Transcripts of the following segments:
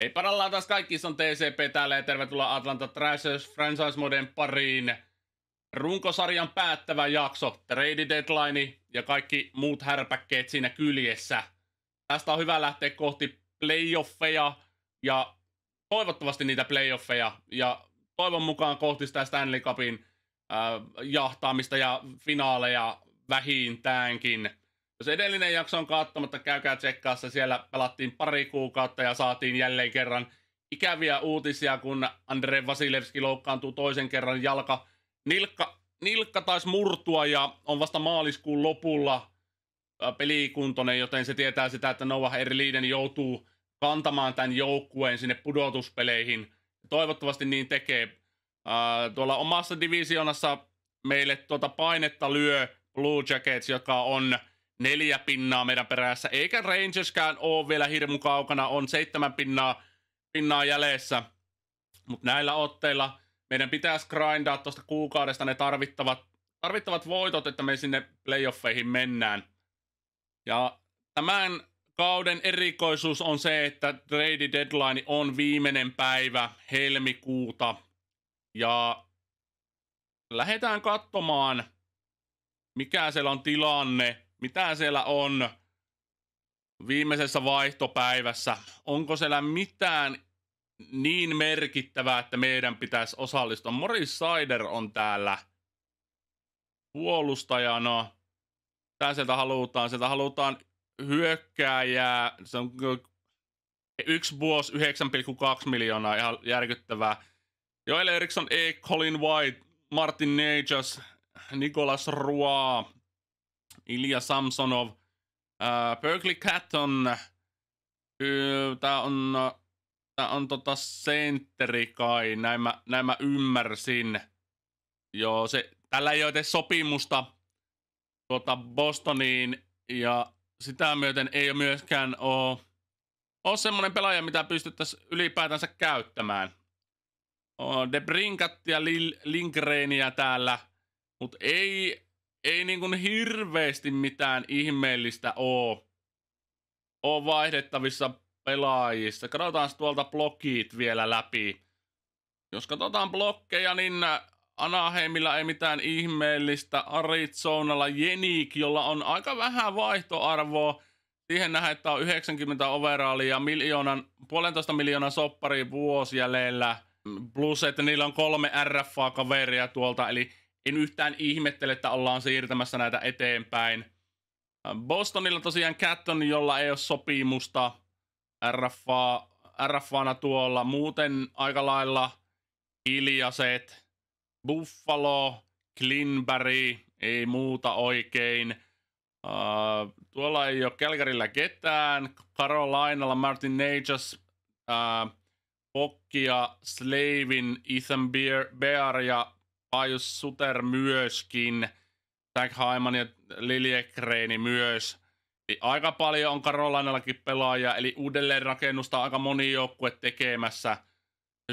Ei parallaan taas kaikki, on TCP täällä ja tervetuloa Atlanta Thrashers Franchise Moden pariin. Runkosarjan päättävä jakso, trade deadline ja kaikki muut härpäkkeet siinä kyljessä. Tästä on hyvä lähteä kohti playoffeja ja toivottavasti niitä playoffeja ja toivon mukaan kohti sitä Stanley Cupin äh, jahtaamista ja finaaleja vähintäänkin. Jos edellinen jakso on katsomatta, käykää tsekkaassa. Siellä pelattiin pari kuukautta ja saatiin jälleen kerran ikäviä uutisia, kun Andre Vasilevski loukkaantuu toisen kerran jalka. Nilkka, nilkka taisi murtua ja on vasta maaliskuun lopulla pelikuntoinen, joten se tietää sitä, että Noah Erliiden joutuu kantamaan tämän joukkueen sinne pudotuspeleihin. Toivottavasti niin tekee. Tuolla omassa divisionassa meille tuota painetta lyö Blue Jackets, joka on – neljä pinnaa meidän perässä, eikä Rangerskään ole vielä hirmu kaukana, on seitsemän pinnaa, pinnaa jäljessä. Mutta näillä otteilla meidän pitäisi grindaa tuosta kuukaudesta ne tarvittavat, tarvittavat voitot, että me sinne playoffeihin mennään. Ja tämän kauden erikoisuus on se, että trade deadline on viimeinen päivä helmikuuta. Ja lähdetään katsomaan, mikä siellä on tilanne mitä siellä on viimeisessä vaihtopäivässä? Onko siellä mitään niin merkittävää, että meidän pitäisi osallistua? Morris Sider on täällä puolustajana. Tää sieltä halutaan. Sieltä halutaan hyökkääjää. Se on yksi vuosi 9,2 miljoonaa, ihan järkyttävää. Joel Eriksson, E. Colin White, Martin Nages, Nicolas Roa, Ilja Samsonov. Ää, äh, Berkeley Catton. Öö, tää on, tää on tota sentteri kai, näin mä, näin mä ymmärsin. Joo, se, tällä ei ole edes sopimusta tuota Bostoniin ja sitä myöten ei myöskään ole, ole semmoinen pelaaja, mitä pystyttäisiin ylipäätänsä käyttämään. De Brinkat ja Lil, Lindgreniä täällä, mutta ei ei niin kuin hirveästi mitään ihmeellistä oo, oo vaihdettavissa pelaajissa. Katsotaan tuolta blokit vielä läpi. Jos katsotaan blokkeja, niin Anaheimilla ei mitään ihmeellistä. Arizonalla Jenik, jolla on aika vähän vaihtoarvoa. Siihen nähdään, että on 90 overallia, miljoonan, puolentoista miljoonan soppari vuosi jäljellä. Plus, että niillä on kolme RFA-kaveria tuolta, eli en yhtään ihmettele, että ollaan siirtämässä näitä eteenpäin. Bostonilla tosiaan Catton, jolla ei ole sopimusta RFA, RFAna tuolla. Muuten aika lailla hiljaset. Buffalo, Klinberry, ei muuta oikein. Uh, tuolla ei ole Kälkärillä ketään. Carolinalla Martin Nages, uh, Pokkia, Slavin, Ethan Bear, Bear ja Pajus Suter myöskin, Zach Haiman ja Liljekreeni myös. Eli niin aika paljon on Karolainallakin pelaajia, eli uudelleen rakennusta aika moni joukkue tekemässä.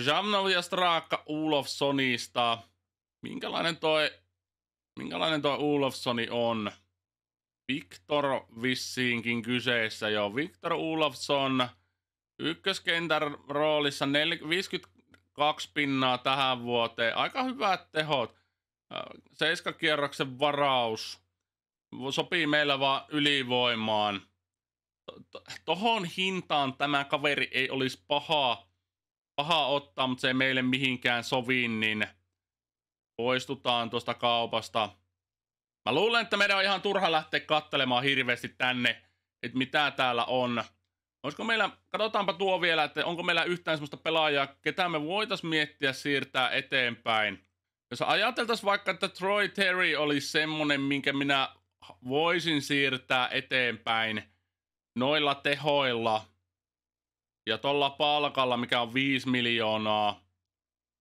Jamnov ja Straakka Ulofsonista. Minkälainen toi, minkälainen toi Ulofsoni on? Viktor vissiinkin kyseessä jo. Viktor Ulofsson ykköskentän roolissa nel- kaksi pinnaa tähän vuoteen. Aika hyvät tehot. Seiskakierroksen varaus sopii meillä vaan ylivoimaan. Tohon hintaan tämä kaveri ei olisi paha, paha ottaa, mutta se ei meille mihinkään sovi, niin poistutaan tuosta kaupasta. Mä luulen, että meidän on ihan turha lähteä kattelemaan hirveästi tänne, että mitä täällä on. Olisiko meillä, katsotaanpa tuo vielä, että onko meillä yhtään sellaista pelaajaa, ketä me voitaisiin miettiä siirtää eteenpäin. Jos ajateltaisiin vaikka, että Troy Terry olisi semmoinen, minkä minä voisin siirtää eteenpäin noilla tehoilla ja tuolla palkalla, mikä on 5 miljoonaa,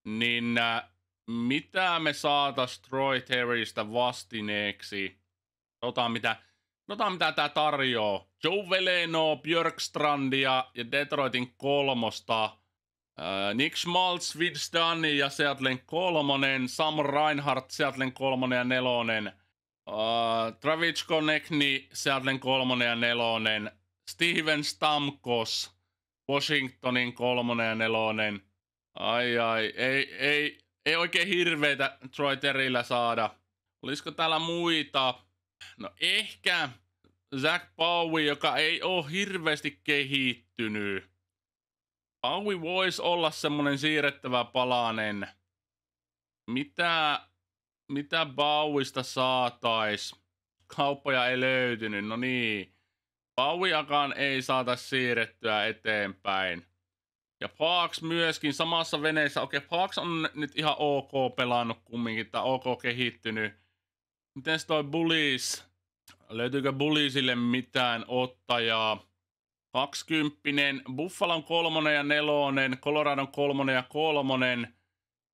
niin äh, mitä me saatais Troy Terrystä vastineeksi? Tota, mitä No tämä mitä tämä tarjoaa. Joe Veleno, Björkstrandia ja Detroitin kolmosta. Nick Schmaltz, Vince ja Seattlein kolmonen. Sam Reinhardt, Seattlein kolmonen ja nelonen. Uh, Travis Konekni Seattlein kolmonen ja nelonen. Steven Stamkos, Washingtonin kolmonen ja nelonen. Ai ai, ei, ei, ei oikein hirveitä Troy Terillä saada. Olisiko täällä muita? No ehkä Zach Bowie, joka ei ole hirveästi kehittynyt. Bowie voisi olla semmoinen siirrettävä palanen. Mitä, mitä Bowista saatais? Kauppoja ei löytynyt, no niin. Bowiakaan ei saata siirrettyä eteenpäin. Ja Parks myöskin samassa veneessä. Okei, Parks on nyt ihan ok pelannut kumminkin, tai ok kehittynyt Mites toi Bullies? Löytyykö Bulliesille mitään ottajaa? 20, Buffalon kolmonen ja nelonen, Coloradon kolmonen ja kolmonen,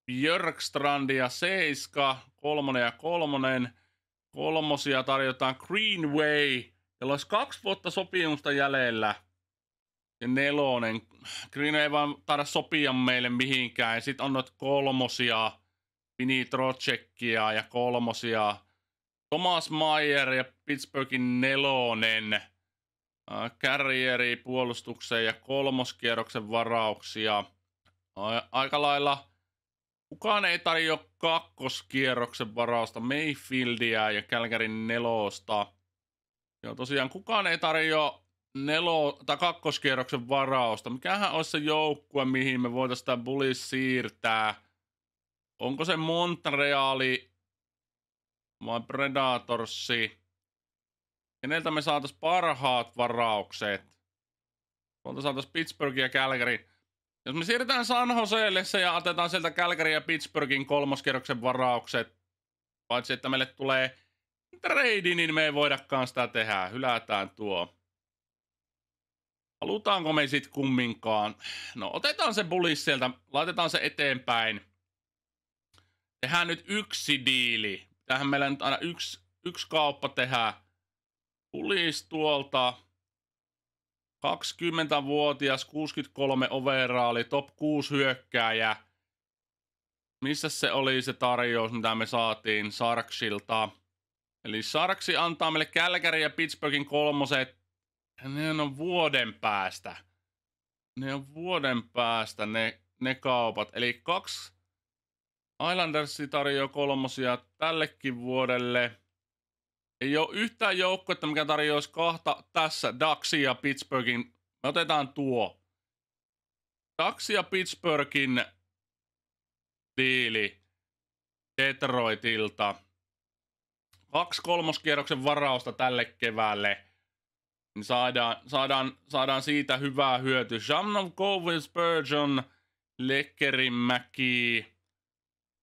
Björkstrandia seiska, kolmonen ja kolmonen, kolmosia tarjotaan Greenway, jolla olisi kaksi vuotta sopimusta jäljellä. Ja nelonen. Green ei vaan taida sopia meille mihinkään. Sitten on noita kolmosia, Fini Trocekkia ja kolmosia, Thomas Mayer ja Pittsburghin nelonen. Carrieri äh, puolustukseen ja kolmoskierroksen varauksia. Aika lailla kukaan ei tarjoa kakkoskierroksen varausta Mayfieldia ja Kälkärin nelosta. Joo, tosiaan kukaan ei tarjoa nelo- tai kakkoskierroksen varausta. Mikähän olisi se joukkue, mihin me voitaisiin tämä Bullis siirtää? Onko se Montreali vaan Predatorsi. Keneltä me saatais parhaat varaukset? Tuolta saatais Pittsburgh ja Calgary. Jos me siirrytään San Joseelle ja otetaan sieltä Calgary ja Pittsburghin kolmoskerroksen varaukset, paitsi että meille tulee trade, niin me ei voidakaan sitä tehdä. Hylätään tuo. Halutaanko me sit kumminkaan? No otetaan se bulis sieltä, laitetaan se eteenpäin. Tehdään nyt yksi diili. Tähän meillä nyt aina yksi, yksi kauppa tehdään. Tulisi tuolta 20-vuotias, 63 overaali, top 6 hyökkääjä. Missä se oli se tarjous, mitä me saatiin Sarksilta? Eli Sarksi antaa meille Kälkäri ja Pittsburghin kolmoset. Ne on vuoden päästä. Ne on vuoden päästä ne, ne kaupat. Eli kaksi Islanders tarjoaa kolmosia tällekin vuodelle. Ei ole yhtään joukkuetta, mikä tarjoaisi kahta tässä, Daxi ja Pittsburghin. Me otetaan tuo. Daxi ja Pittsburghin diili Detroitilta. Kaksi kolmoskierroksen varausta tälle keväälle. Niin saadaan, saadaan, saadaan siitä hyvää hyötyä. Shamnov, Covin, Spurgeon, Lekkerimäki,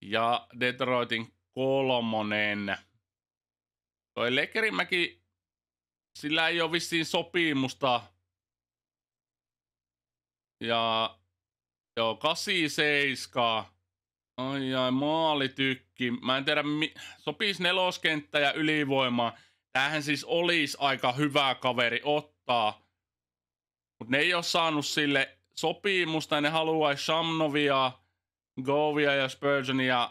ja Detroitin kolmonen. Toi Lekerimäki, sillä ei ole vissiin sopimusta. Ja joo, 87. Ai ai, maalitykki. Mä en tiedä, mi- sopis neloskenttä ja ylivoima. tähän siis olisi aika hyvä kaveri ottaa. Mutta ne ei ole saanut sille sopimusta ja ne haluaisi Shamnoviaa. Govia ja Spurgeonia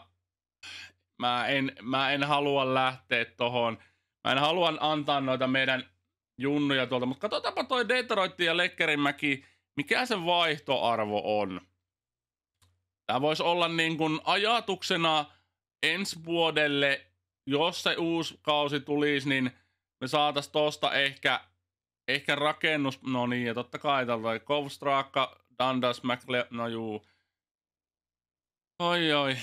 mä en, mä en halua lähteä tohon. Mä en halua antaa noita meidän junnuja tuolta, mutta katsotaanpa toi Detroit ja Lekkerimäki, mikä se vaihtoarvo on. Tämä voisi olla niin kuin ajatuksena ensi vuodelle, jos se uusi kausi tulisi, niin me saatais tosta ehkä, ehkä rakennus, no niin, ja totta kai täällä Kovstraakka, Dundas, McLe- no juu, Oi, oi.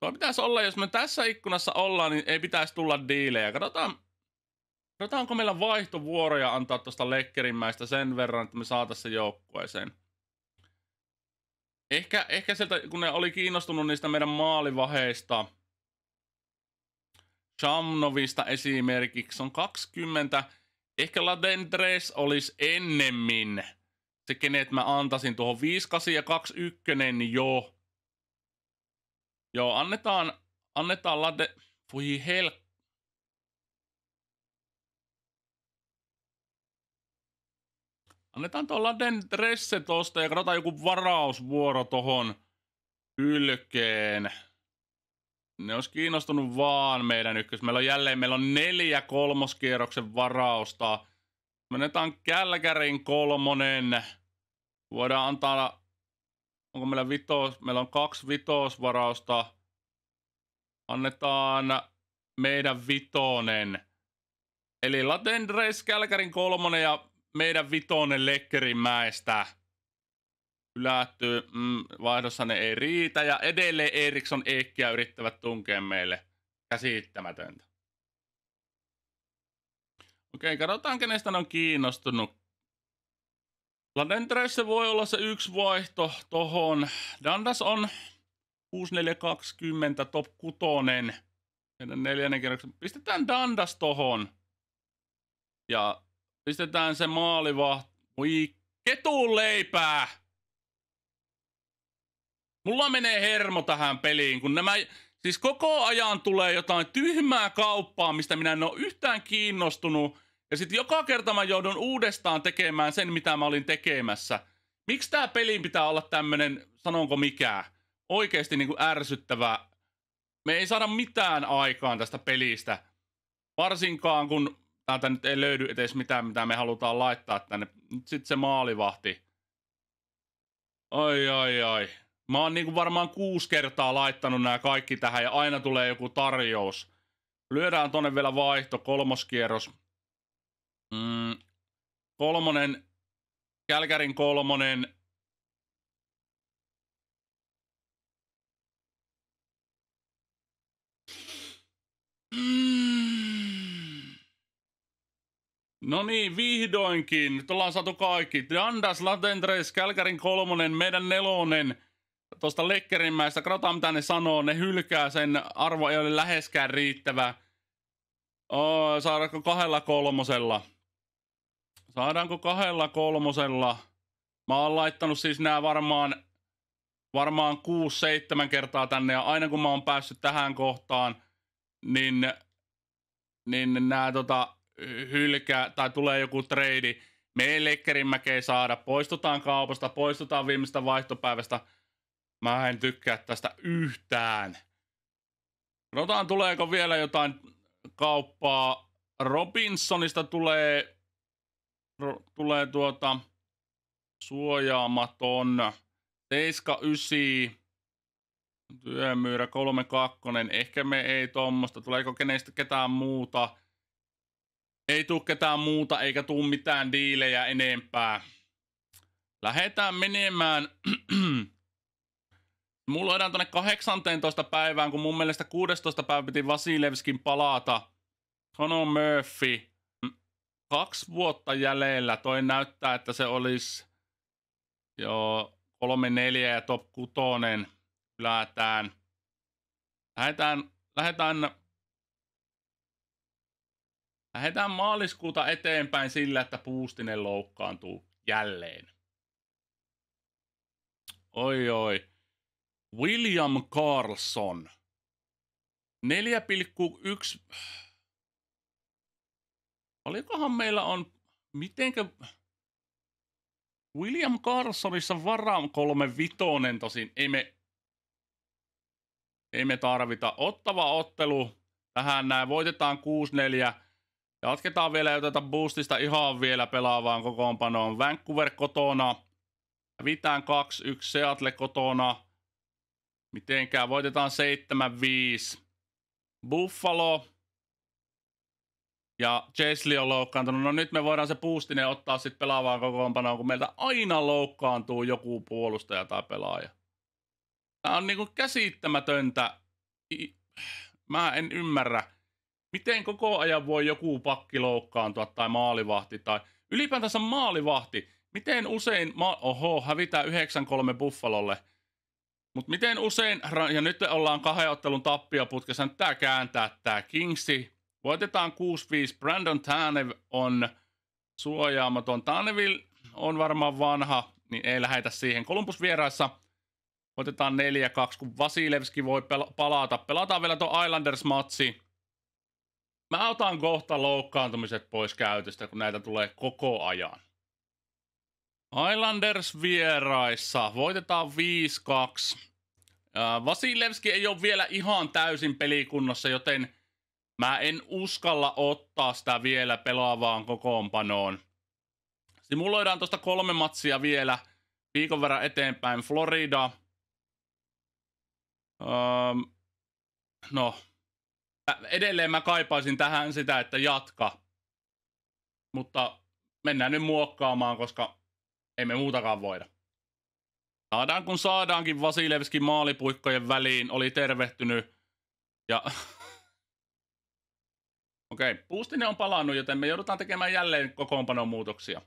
Tuo pitäisi olla, jos me tässä ikkunassa ollaan, niin ei pitäisi tulla diilejä. Katsotaan, katsotaanko meillä vaihtovuoroja antaa tuosta lekkerimäistä sen verran, että me saataisiin se joukkueeseen. Ehkä, ehkä sieltä, kun ne oli kiinnostunut niistä meidän maalivaheista, Shamnovista esimerkiksi on 20. Ehkä Ladendres olisi ennemmin se, kenet mä antaisin tuohon 58 ja 21 jo. Joo, annetaan, annetaan late... Voi hel... Annetaan tuon laden dresse tosta ja katsotaan joku varausvuoro tohon kylkeen. Ne olisi kiinnostunut vaan meidän ykkös. Meillä on jälleen meillä on neljä kolmoskierroksen varausta. Menetään Kälkärin kolmonen. Voidaan antaa onko meillä vitos, meillä on kaksi vitosvarausta. Annetaan meidän vitonen. Eli Latendres Kälkärin kolmonen ja meidän vitonen Lekkerimäestä. Ylätty, mm, vaihdossa ne ei riitä ja edelleen Eriksson Eekkiä yrittävät tunkea meille. Käsittämätöntä. Okei, katsotaan kenestä ne on kiinnostunut Ladentresse voi olla se yksi vaihto tohon. Dandas on 6420 top 6. Meidän neljännen kerroksen. Pistetään Dandas tohon. Ja pistetään se maaliva. Voi ketun leipää! Mulla menee hermo tähän peliin, kun nämä... Siis koko ajan tulee jotain tyhmää kauppaa, mistä minä en ole yhtään kiinnostunut. Ja sitten joka kerta mä joudun uudestaan tekemään sen, mitä mä olin tekemässä. Miksi tää peliin pitää olla tämmönen, sanonko mikä, oikeasti niinku ärsyttävä. Me ei saada mitään aikaan tästä pelistä. Varsinkaan kun täältä nyt ei löydy edes mitään, mitä me halutaan laittaa tänne. Nyt sit se maalivahti. Ai ai ai. Mä oon niinku varmaan kuusi kertaa laittanut nämä kaikki tähän ja aina tulee joku tarjous. Lyödään tonne vielä vaihto, kolmoskierros. Mm, kolmonen, Kälkärin kolmonen, mm. No niin, vihdoinkin. Nyt ollaan saatu kaikki. Dandas Latendres, Kälkärin kolmonen, meidän nelonen. Tuosta Lekkerinmäestä, Katsotaan, mitä ne sanoo, ne hylkää sen, arvo ei ole läheskään riittävä. Oh, saadaanko kahdella kolmosella? Saadaanko kahdella kolmosella? Mä oon laittanut siis nämä varmaan, varmaan kuusi seitsemän kertaa tänne ja aina kun mä oon päässyt tähän kohtaan, niin, niin nämä tota, hylkää tai tulee joku trade. Me ei lekkerinmäkeä saada, poistutaan kaupasta, poistutaan viimeistä vaihtopäivästä. Mä en tykkää tästä yhtään. Rotaan tuleeko vielä jotain kauppaa. Robinsonista tulee tulee tuota suojaamaton 79 työmyyrä 32. Ehkä me ei tuommoista. Tuleeko kenestä ketään muuta? Ei tuu ketään muuta eikä tuu mitään diilejä enempää. Lähetään menemään. Mulla on tuonne 18 päivään, kun mun mielestä 16 päivä piti Vasilevskin palata. Conor Murphy kaksi vuotta jäljellä. Toi näyttää, että se olisi jo kolme neljä ja top kutonen. Hylätään. Lähetään, lähetään, lähetään maaliskuuta eteenpäin sillä, että Puustinen loukkaantuu jälleen. Oi oi. William Carlson. 4,1 olikohan meillä on, mitenkä William Carsonissa varaan kolme vitonen tosin, ei me, ei me tarvita. Ottava ottelu tähän näin, voitetaan 6-4. Jatketaan vielä ja otetaan boostista ihan vielä pelaavaan kokoonpanoon. Vancouver kotona, vitään 2-1 Seattle kotona. Mitenkään, voitetaan 7-5. Buffalo, ja Chesli on loukkaantunut. No nyt me voidaan se boostinen ottaa sitten pelaavaan kokoonpanoon, kun meiltä aina loukkaantuu joku puolustaja tai pelaaja. Tämä on niinku käsittämätöntä. Mä en ymmärrä, miten koko ajan voi joku pakki loukkaantua tai maalivahti tai ylipäätänsä maalivahti. Miten usein, ma- oho, hävitään 9-3 Buffalolle. Mutta miten usein, ja nyt ollaan kahden ottelun tappioputkessa, nyt niin tämä kääntää tämä Kingsi Voitetaan 6-5. Brandon Tanev on suojaamaton. Tanevil on varmaan vanha, niin ei lähetä siihen. Columbus vieraissa otetaan 4-2, kun Vasilevski voi pel- palata. Pelataan vielä tuo Islanders-matsi. Mä otan kohta loukkaantumiset pois käytöstä, kun näitä tulee koko ajan. Islanders vieraissa. Voitetaan 5-2. Vasilevski ei ole vielä ihan täysin pelikunnossa, joten Mä en uskalla ottaa sitä vielä pelaavaan kokoonpanoon. Simuloidaan tuosta kolme matsia vielä viikon verran eteenpäin. Florida. Öö, no, edelleen mä kaipaisin tähän sitä, että jatka. Mutta mennään nyt muokkaamaan, koska ei me muutakaan voida. Saadaan kun saadaankin Vasilevski maalipuikkojen väliin, oli tervehtynyt. Ja Okei, okay. Puustinen on palannut, joten me joudutaan tekemään jälleen kokoonpanon muutoksia.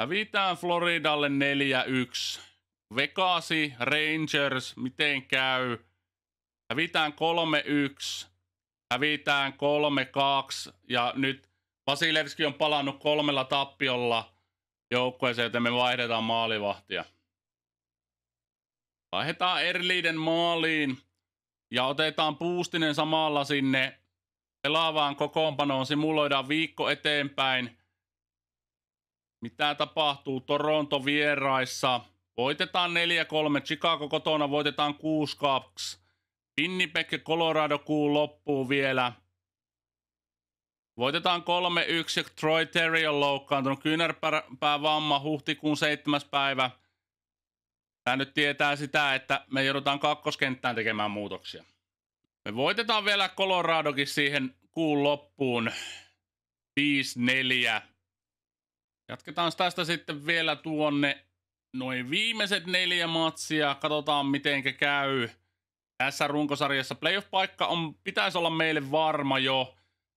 Hävitään Floridalle 4-1. Vekasi, Rangers, miten käy? Hävitään 3-1. Hävitään 3-2. Ja nyt Vasilevski on palannut kolmella tappiolla joukkueeseen, joten me vaihdetaan maalivahtia. Vaihdetaan Erliiden maaliin. Ja otetaan Puustinen samalla sinne pelaavaan kokoonpanoon simuloidaan viikko eteenpäin. Mitä tapahtuu Toronto vieraissa? Voitetaan 4-3, Chicago kotona voitetaan 6-2. Winnipeg Colorado kuu loppuu vielä. Voitetaan 3-1 Troy Terry on loukkaantunut. Kyynärpää vamma huhtikuun 7. päivä. Tämä nyt tietää sitä, että me joudutaan kakkoskenttään tekemään muutoksia. Me voitetaan vielä Coloradokin siihen kuun loppuun 5-4. Jatketaan tästä sitten vielä tuonne noin viimeiset neljä matsia. Katsotaan miten käy. Tässä runkosarjassa playoff-paikka on, pitäisi olla meille varma jo.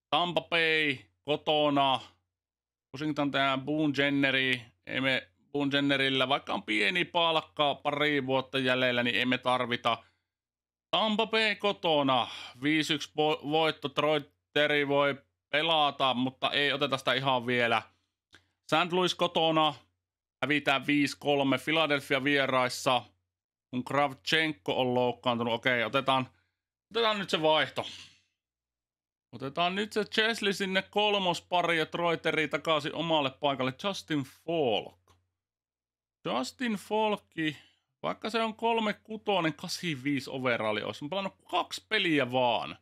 Tampa Bay kotona. Washington tämä Boone Jenneri. Emme Boone Jennerillä, vaikka on pieni palkka pari vuotta jäljellä, niin emme tarvita – Tampa Bay kotona. 5-1 voitto. Troitteri voi pelata, mutta ei oteta sitä ihan vielä. St. Louis kotona. Hävitään 5-3. Philadelphia vieraissa. Kun Kravchenko on loukkaantunut. Okei, otetaan, otetaan nyt se vaihto. Otetaan nyt se Chesley sinne kolmospari ja Troiteri takaisin omalle paikalle. Justin Falk. Justin Falki vaikka se on 3 36 85 overalli, olisi on pelannut kaksi peliä vaan.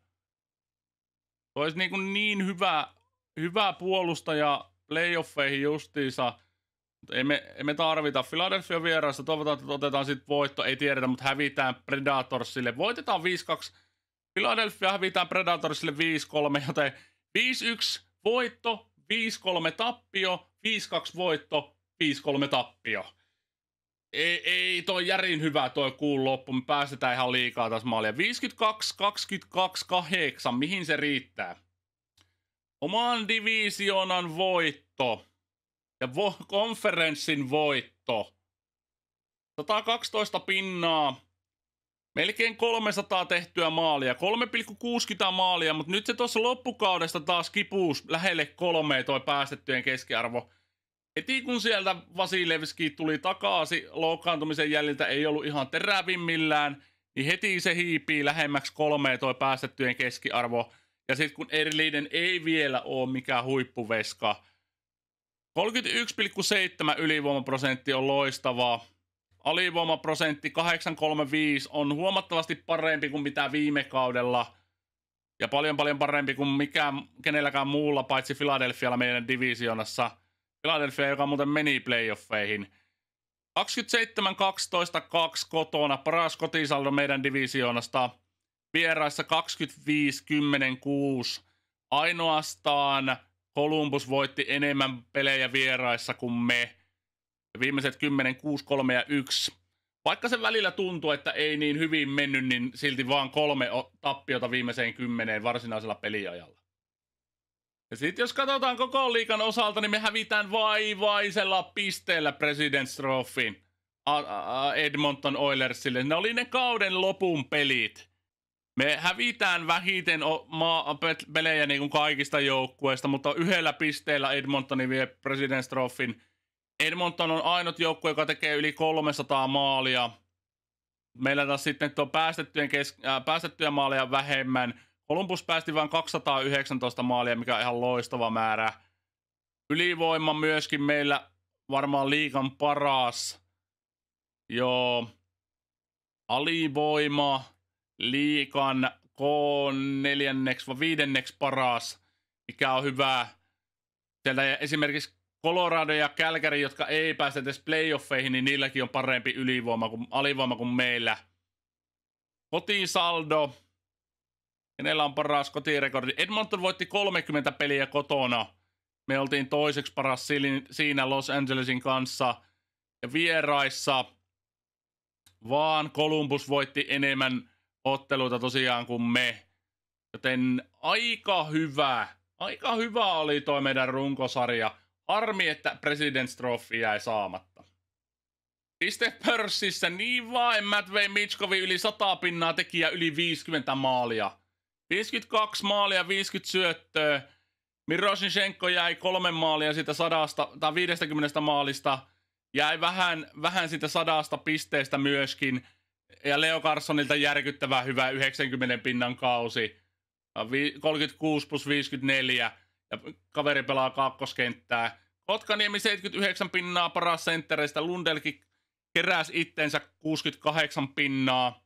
Se olisi niin, kuin niin hyvä, hyvä puolustaja playoffeihin justiinsa. Mutta ei me, ei me tarvita Philadelphia vieraista. Toivotaan, että otetaan sitten voitto. Ei tiedetä, mutta hävitään Predatorsille. Voitetaan 5-2. Philadelphia hävitään Predatorsille 5-3, joten 5-1 voitto, 5-3 tappio, 5-2 voitto, 5-3 tappio ei, ei toi järin hyvä toi kuun loppu. Me päästetään ihan liikaa taas maalia. 52, 22, 8. Mihin se riittää? Oman divisioonan voitto ja vo- konferenssin voitto. 112 pinnaa. Melkein 300 tehtyä maalia. 3,60 maalia, mutta nyt se tuossa loppukaudesta taas kipuus lähelle kolmea toi päästettyjen keskiarvo. Heti kun sieltä Vasilevski tuli takaisin, loukkaantumisen jäljiltä ei ollut ihan terävimmillään, niin heti se hiipii lähemmäksi kolmea toi päästettyjen keskiarvo. Ja sitten kun Erlinen ei vielä ole mikään huippuveska, 31,7 ylivoimaprosentti on loistavaa. Alivoimaprosentti 835 on huomattavasti parempi kuin mitä viime kaudella. Ja paljon paljon parempi kuin mikään, kenelläkään muulla, paitsi Philadelphialla meidän divisionassa. Philadelphia, joka muuten meni playoffeihin. 27-12-2 kotona, paras kotisaldo meidän divisioonasta. Vieraissa 25 10 6 Ainoastaan Columbus voitti enemmän pelejä vieraissa kuin me. Viimeiset 10, 6, 3 ja 1. Vaikka se välillä tuntuu, että ei niin hyvin mennyt, niin silti vaan kolme tappiota viimeiseen kymmeneen varsinaisella peliajalla. Ja sitten jos katsotaan koko liikan osalta, niin me hävitään vaivaisella pisteellä President's Trophyin Edmonton Oilersille. Ne oli ne kauden lopun pelit. Me hävitään vähiten pelejä niin kuin kaikista joukkueista, mutta yhdellä pisteellä Edmontoni vie President's Trophyin. Edmonton on ainut joukkue, joka tekee yli 300 maalia. Meillä taas sitten tuo päästettyjen, kes- äh, päästettyjä maaleja vähemmän – Columbus päästi vain 219 maalia, mikä on ihan loistava määrä. Ylivoima myöskin meillä varmaan liikan paras. Joo. Alivoima liikan K neljänneksi vai viidenneksi paras, mikä on hyvä. Sieltä esimerkiksi Colorado ja Calgary, jotka ei päästä edes playoffeihin, niin niilläkin on parempi ylivoima kuin, alivoima kuin meillä. saldo. Kenellä on paras kotirekordi? Edmonton voitti 30 peliä kotona. Me oltiin toiseksi paras siinä Los Angelesin kanssa. Ja vieraissa vaan Columbus voitti enemmän otteluita tosiaan kuin me. Joten aika hyvä, aika hyvä oli toi meidän runkosarja. Armi, että President's Trophy jäi saamatta. Piste pörssissä niin vain Matt Mitchkovi yli 100 pinnaa tekijä yli 50 maalia. 52 maalia, 50 syöttöä. Miroshenko jäi kolme maalia siitä sadasta, tai 50 maalista. Jäi vähän, vähän siitä sadasta pisteestä myöskin. Ja Leo Carsonilta järkyttävä hyvä 90 pinnan kausi. 36 plus 54. Ja kaveri pelaa kakkoskenttää. Kotkaniemi 79 pinnaa paras senttereistä. Lundelki keräsi itsensä 68 pinnaa.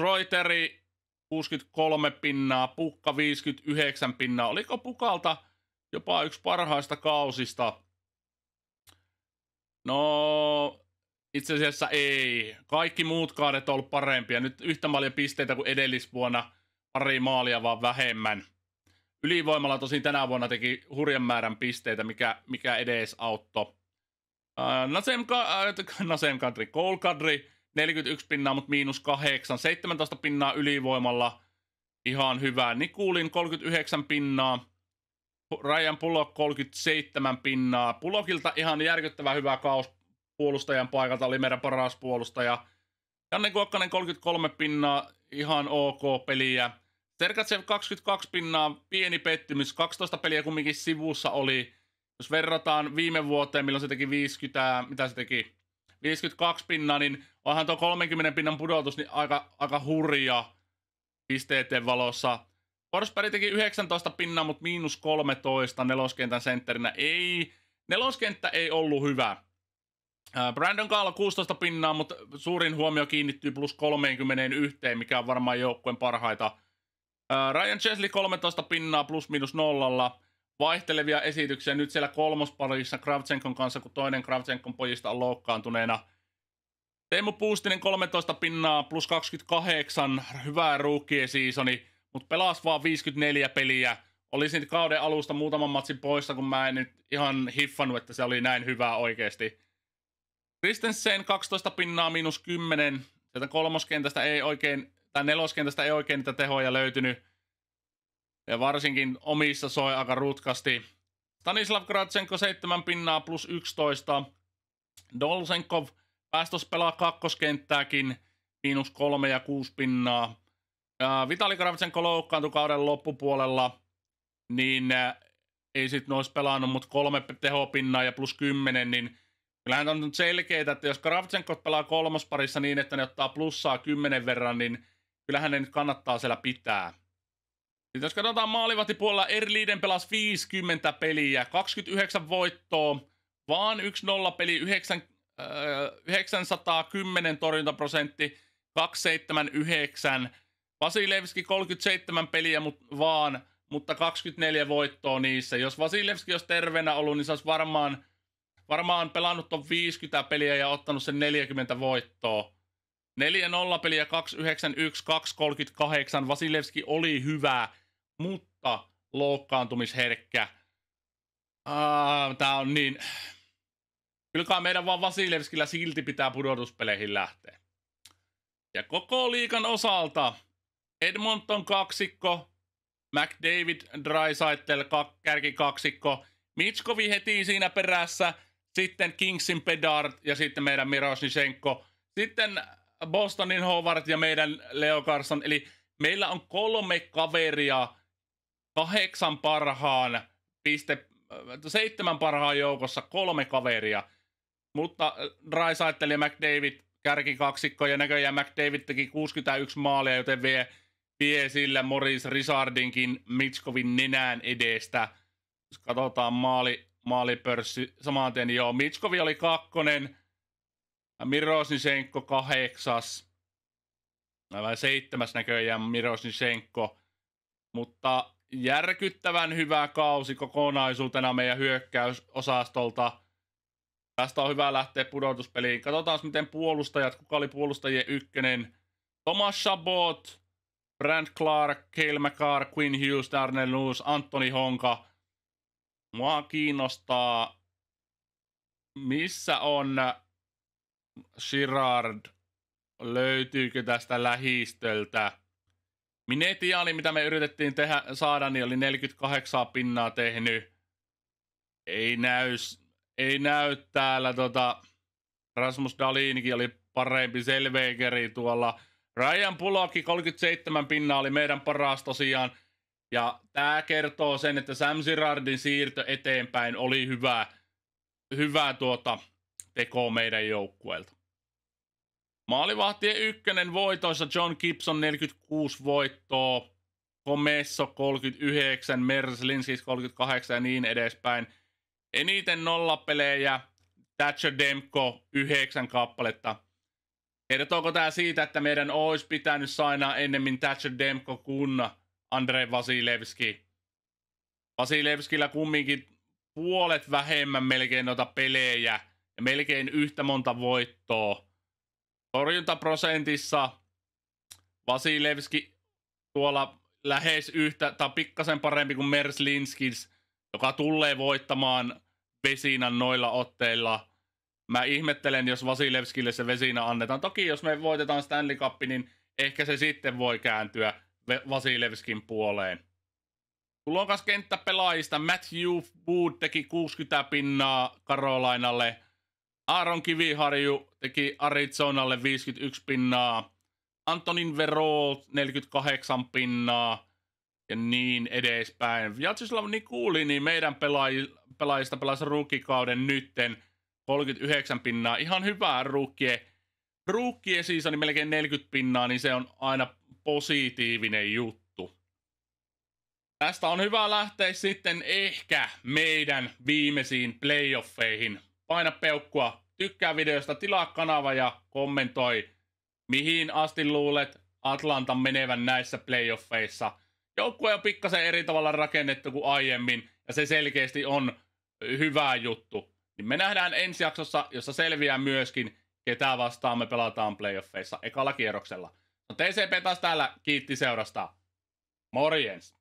Troiteri 63 pinnaa, Pukka 59 pinnaa. Oliko Pukalta jopa yksi parhaista kausista? No, itse asiassa ei. Kaikki muut kaadet on ollut parempia. Nyt yhtä paljon pisteitä kuin edellisvuonna, pari maalia vaan vähemmän. Ylivoimalla tosin tänä vuonna teki hurjan määrän pisteitä, mikä, mikä edes auttoi. Uh, äh, Nasem, uh, äh, Nasem Kadri, Cole Kadri, 41 pinnaa, mutta miinus 8. 17 pinnaa ylivoimalla, ihan hyvää. Nikulin 39 pinnaa, Rajan Pulok 37 pinnaa. Pulokilta ihan järkyttävän hyvä kaus puolustajan paikalta, oli meidän paras puolustaja. Janne Kuokkanen 33 pinnaa, ihan ok peliä. Terkatsev 22 pinnaa, pieni pettymys, 12 peliä kumminkin sivussa oli. Jos verrataan viime vuoteen, milloin se teki 50, mitä se teki? 52 pinnaa, niin onhan tuo 30 pinnan pudotus niin aika, aika hurja pisteiden valossa. Forsberg teki 19 pinnaa, mutta miinus 13 neloskentän sentterinä. Ei, neloskenttä ei ollut hyvä. Brandon Kaalo 16 pinnaa, mutta suurin huomio kiinnittyy plus 31, mikä on varmaan joukkueen parhaita. Ryan Chesley 13 pinnaa plus miinus nollalla vaihtelevia esityksiä. Nyt siellä kolmosparissa Kravchenkon kanssa, kun toinen Kravchenkon pojista on loukkaantuneena. Teemu Puustinen 13 pinnaa plus 28, hyvää ruukkien seasoni, mutta pelas vaan 54 peliä. Olisin kauden alusta muutaman matsin poissa, kun mä en nyt ihan hiffannut, että se oli näin hyvää oikeasti. Kristensen 12 pinnaa miinus 10. Sieltä kolmoskentästä ei oikein, tai neloskentästä ei oikein niitä tehoja löytynyt. Ja varsinkin omissa soi aika rutkasti. Stanislav Kratsenko 7 pinnaa plus 11. Dolsenkov päästös pelaa kakkoskenttääkin miinus 3 ja 6 pinnaa. Ja Vitali Kravtsenko loukkaantui kauden loppupuolella, niin äh, ei sit nois pelannut, mutta kolme tehopinnaa ja plus 10, niin kyllähän on nyt selkeitä, että jos Kravtsenko pelaa kolmosparissa niin, että ne ottaa plussaa kymmenen verran, niin kyllähän ne nyt kannattaa siellä pitää. Sitten jos katsotaan maalivahtipuolella, Erliiden pelasi 50 peliä, 29 voittoa, vaan 1-0 peli, 9, äh, 910 torjuntaprosentti, 279. Vasilevski 37 peliä mut, vaan, mutta 24 voittoa niissä. Jos Vasilevski olisi terveenä ollut, niin se olisi varmaan, varmaan pelannut tuon 50 peliä ja ottanut sen 40 voittoa. 4-0 peliä 291, 238. Vasilevski oli hyvä mutta loukkaantumisherkkä. Tämä on niin... Kyllä meidän vaan Vasilevskillä silti pitää pudotuspeleihin lähteä. Ja koko liikan osalta Edmonton kaksikko, McDavid Drysaitel kärki kaksikko, Mitskovi heti siinä perässä, sitten Kingsin Pedard ja sitten meidän Mirosnisenko, sitten Bostonin Howard ja meidän Leo Carson. Eli meillä on kolme kaveria, kahdeksan parhaan piste, äh, seitsemän parhaan joukossa kolme kaveria, mutta äh, Drysaitel ja McDavid kaksikko ja näköjään McDavid teki 61 maalia, joten vie, vie sillä Morris Risardinkin Mitskovin nenään edestä. Jos katsotaan maali, maalipörssi saman tien, niin joo, Mitskovi oli kakkonen, Mirosnisenko kahdeksas, vai seitsemäs näköjään Mirosnisenko, mutta järkyttävän hyvä kausi kokonaisuutena meidän hyökkäysosastolta. Tästä on hyvä lähteä pudotuspeliin. Katsotaan miten puolustajat, kuka oli puolustajien ykkönen. Thomas Chabot, Brand Clark, Cale McCarr, Quinn Hughes, Darnell Lewis, Anthony Honka. Mua kiinnostaa, missä on Girard, löytyykö tästä lähistöltä – Minetiaali, mitä me yritettiin tehdä, saada, niin oli 48 pinnaa tehnyt. Ei näy, ei näy täällä tota, Rasmus Dalinikin oli parempi selveikeri tuolla. Ryan Pulokki 37 pinnaa oli meidän paras tosiaan. Ja tämä kertoo sen, että Sam Girardin siirto eteenpäin oli hyvä, hyvä tuota, teko meidän joukkueelta. Maalivahtien ykkönen voitoissa John Gibson 46 voittoa, Comesso 39, Merslinskis 38 ja niin edespäin. Eniten nollapelejä Thatcher Demko 9 kappaletta. Kertooko tämä siitä, että meidän olisi pitänyt sainaa ennemmin Thatcher Demko kuin Andrei Vasilevski? Vasilevskillä kumminkin puolet vähemmän melkein noita pelejä ja melkein yhtä monta voittoa torjuntaprosentissa Vasilevski tuolla lähes yhtä tai pikkasen parempi kuin Merslinskis, joka tulee voittamaan Vesinan noilla otteilla. Mä ihmettelen, jos Vasilevskille se Vesina annetaan. Toki jos me voitetaan Stanley Cup, niin ehkä se sitten voi kääntyä Vasilevskin puoleen. Tulokas kenttäpelaajista Matthew Wood teki 60 pinnaa Karolainalle – Aaron Kiviharju teki Arizonalle 51 pinnaa, Antonin Verol 48 pinnaa ja niin edespäin. Vyacheslav Nikuli, niin meidän pelaajista pelasi rukikauden nytten 39 pinnaa. Ihan hyvää ruukkien, ruukkien siis on niin melkein 40 pinnaa, niin se on aina positiivinen juttu. Tästä on hyvä lähteä sitten ehkä meidän viimeisiin playoffeihin paina peukkua, tykkää videosta, tilaa kanava ja kommentoi, mihin asti luulet Atlantan menevän näissä playoffeissa. Joukkue on pikkasen eri tavalla rakennettu kuin aiemmin, ja se selkeästi on hyvä juttu. Niin me nähdään ensi jaksossa, jossa selviää myöskin, ketä vastaan me pelataan playoffeissa ekalla kierroksella. No TCP taas täällä, kiitti seurasta. Morjens!